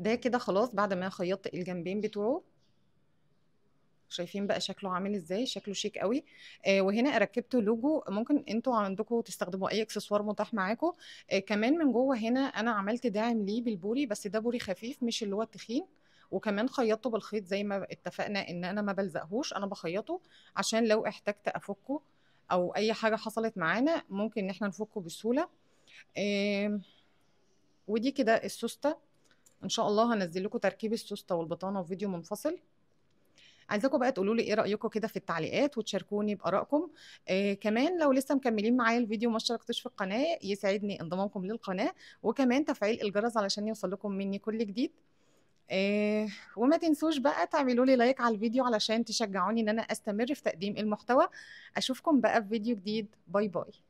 ده كده خلاص بعد ما خيطت الجنبين بتوعه شايفين بقى شكله عامل ازاي شكله شيك قوي آه وهنا ركبت لوجو ممكن انتوا عندكم تستخدموا اي اكسسوار متاح معاكم آه كمان من جوه هنا انا عملت داعم ليه بالبوري بس ده بوري خفيف مش اللي هو التخين وكمان خيطته بالخيط زي ما اتفقنا ان انا ما بلزقهوش انا بخيطه عشان لو احتجت افكه او اي حاجه حصلت معانا ممكن ان احنا نفكه بسهوله آه ودي كده السوسته ان شاء الله هنزل لكم تركيب السوسته والبطانه في فيديو منفصل عايزاكم بقى تقولوا لي ايه رايكم كده في التعليقات وتشاركوني بارائكم آه كمان لو لسه مكملين معايا الفيديو وما اشتركتوش في القناه يسعدني انضمامكم للقناه وكمان تفعيل الجرس علشان يوصل لكم مني كل جديد آه وما تنسوش بقى تعملوا لي لايك على الفيديو علشان تشجعوني ان انا استمر في تقديم المحتوى اشوفكم بقى في فيديو جديد باي باي